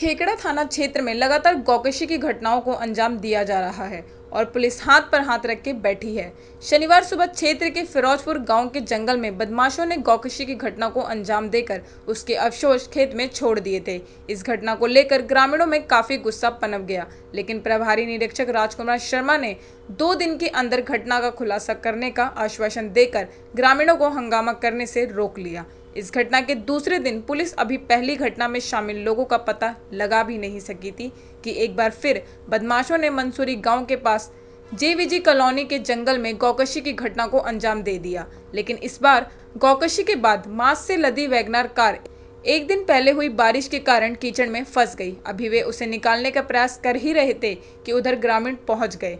खेकड़ा थाना क्षेत्र में लगातार गौकशी की घटनाओं को अंजाम दिया जा रहा है और पुलिस हाथ पर हाथ रख के बैठी है शनिवार सुबह क्षेत्र के फिरोजपुर गांव के जंगल में बदमाशों ने गौकशी की घटना को अंजाम देकर उसके अवशोष खेत में छोड़ दिए थे इस घटना को लेकर ग्रामीणों में काफी गुस्सा पनप गया लेकिन प्रभारी निरीक्षक राजकुमार शर्मा ने दो दिन के अंदर घटना का खुलासा करने का आश्वासन देकर ग्रामीणों को हंगामा करने से रोक लिया इस घटना के दूसरे दिन पुलिस अभी पहली घटना में शामिल लोगों का पता लगा भी नहीं सकी थी कि एक बार फिर बदमाशों ने मंसूरी गांव के पास जेवीजी कॉलोनी के जंगल में गौकशी की घटना को अंजाम दे दिया लेकिन इस बार गौकशी के बाद मांस से लदी वैगनार कार एक दिन पहले हुई बारिश के कारण कीचड़ में फंस गई अभी वे उसे निकालने का प्रयास कर ही रहे थे कि उधर ग्रामीण पहुंच गए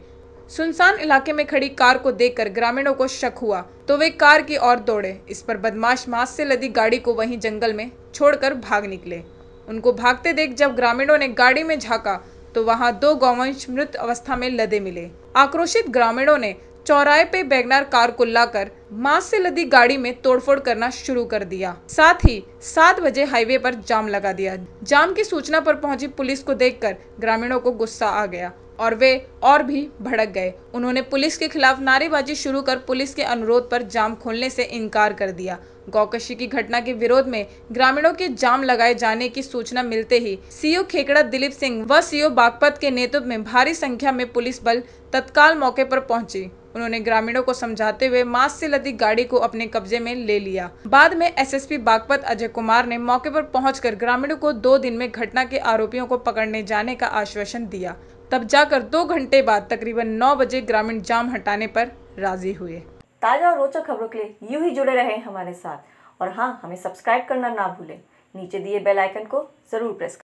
सुनसान इलाके में खड़ी कार को देखकर ग्रामीणों को शक हुआ तो वे कार की ओर दौड़े इस पर बदमाश मांस से लदी गाड़ी को वहीं जंगल में छोड़कर भाग निकले उनको भागते देख जब ग्रामीणों ने गाड़ी में झांका तो वहां दो गौवंश मृत अवस्था में लदे मिले आक्रोशित ग्रामीणों ने चौराहे पे बैगनार कार को लाकर मांस से लदी गाड़ी में तोड़फोड़ करना शुरू कर दिया साथ ही सात बजे हाईवे पर जाम लगा दिया जाम की सूचना पर पहुंची पुलिस को देखकर ग्रामीणों को गुस्सा आ गया और वे और भी भड़क गए उन्होंने पुलिस के खिलाफ नारेबाजी शुरू कर पुलिस के अनुरोध पर जाम खोलने से इनकार कर दिया गौकशी की घटना के विरोध में ग्रामीणों के जाम लगाए जाने की सूचना मिलते ही सीओ खेकड़ा दिलीप सिंह व सीओ बागपत के नेतृत्व में भारी संख्या में पुलिस बल तत्काल मौके पर पहुंची उन्होंने ग्रामीणों को समझाते हुए मास्क से लदी गाड़ी को अपने कब्जे में ले लिया बाद में एसएसपी बागपत अजय कुमार ने मौके पर पहुंचकर ग्रामीणों को दो दिन में घटना के आरोपियों को पकड़ने जाने का आश्वासन दिया तब जाकर दो घंटे बाद तकरीबन नौ बजे ग्रामीण जाम हटाने पर राजी हुए ताज़ा और रोचक खबरों के लिए यूं ही जुड़े रहें हमारे साथ और हाँ हमें सब्सक्राइब करना ना भूलें नीचे दिए बेल आइकन को ज़रूर प्रेस